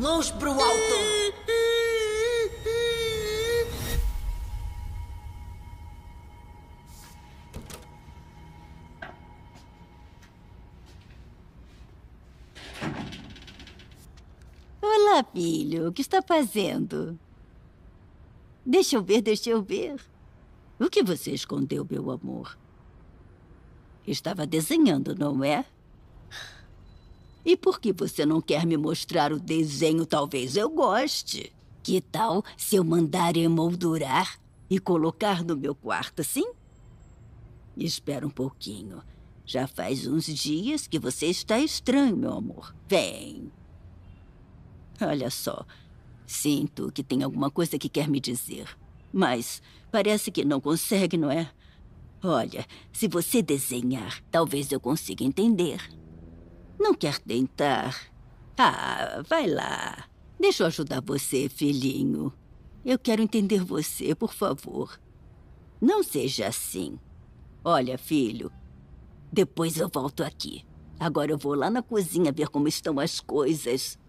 Mãos pro alto! Olá, filho. O que está fazendo? Deixa eu ver, deixa eu ver. O que você escondeu, meu amor? Estava desenhando, não é? E por que você não quer me mostrar o desenho? Talvez eu goste. Que tal se eu mandar emoldurar e colocar no meu quarto, sim? Espera um pouquinho. Já faz uns dias que você está estranho, meu amor. Vem. Olha só. Sinto que tem alguma coisa que quer me dizer. Mas parece que não consegue, não é? Olha, se você desenhar, talvez eu consiga entender. Não quer tentar? Ah, vai lá. Deixa eu ajudar você, filhinho. Eu quero entender você, por favor. Não seja assim. Olha, filho, depois eu volto aqui. Agora eu vou lá na cozinha ver como estão as coisas.